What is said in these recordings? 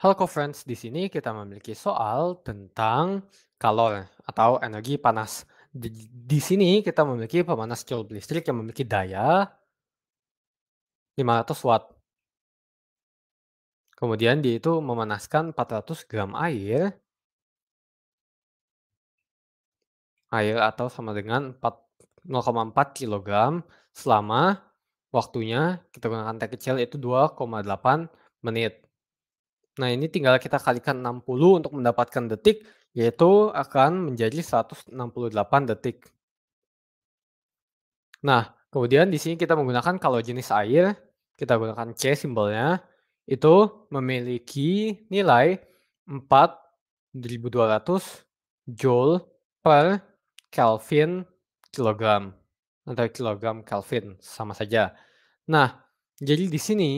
Hello Friends, di sini kita memiliki soal tentang kalor atau energi panas. Di, di sini kita memiliki pemanas kilo listrik yang memiliki daya 500 watt. Kemudian dia itu memanaskan 400 gram air. Air atau sama dengan 0,4 kg selama waktunya kita gunakan T kecil itu 2,8 menit. Nah, ini tinggal kita kalikan 60 untuk mendapatkan detik, yaitu akan menjadi 168 detik. Nah, kemudian di sini kita menggunakan kalau jenis air, kita gunakan C simbolnya, itu memiliki nilai 4200 joule per Kelvin kilogram atau kilogram Kelvin sama saja. Nah, jadi di sini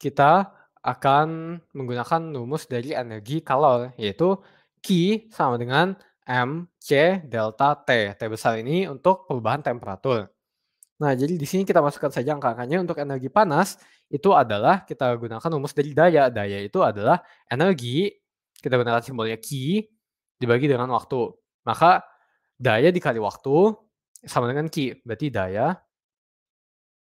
kita akan menggunakan rumus dari energi kalor, yaitu Q sama dengan m c delta T. T besar ini untuk perubahan temperatur. Nah, jadi di sini kita masukkan saja angka-angkanya untuk energi panas itu adalah kita gunakan rumus dari daya. Daya itu adalah energi, kita gunakan simbolnya Q, dibagi dengan waktu. Maka daya dikali waktu sama dengan Q. Berarti daya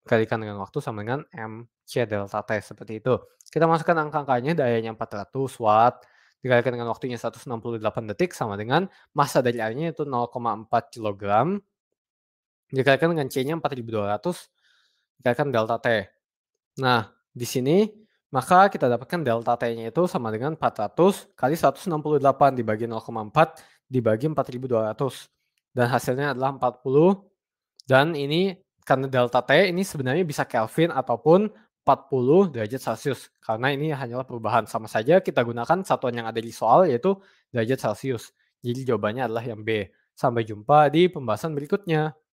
dikalikan dengan waktu sama dengan M C delta T seperti itu. Kita masukkan angka-angkanya dayanya 400 watt dikalikan dengan waktunya 168 detik sama dengan massa dari airnya itu 0,4 kg dikalikan dengan C-nya 4200 dikalikan delta T. Nah, di sini maka kita dapatkan delta T-nya itu sama dengan 400 kali 168 dibagi 0,4 dibagi 4200 dan hasilnya adalah 40 dan ini karena delta T ini sebenarnya bisa Kelvin ataupun 40 derajat Celcius. Karena ini hanyalah perubahan. Sama saja kita gunakan satuan yang ada di soal yaitu derajat Celcius. Jadi jawabannya adalah yang B. Sampai jumpa di pembahasan berikutnya.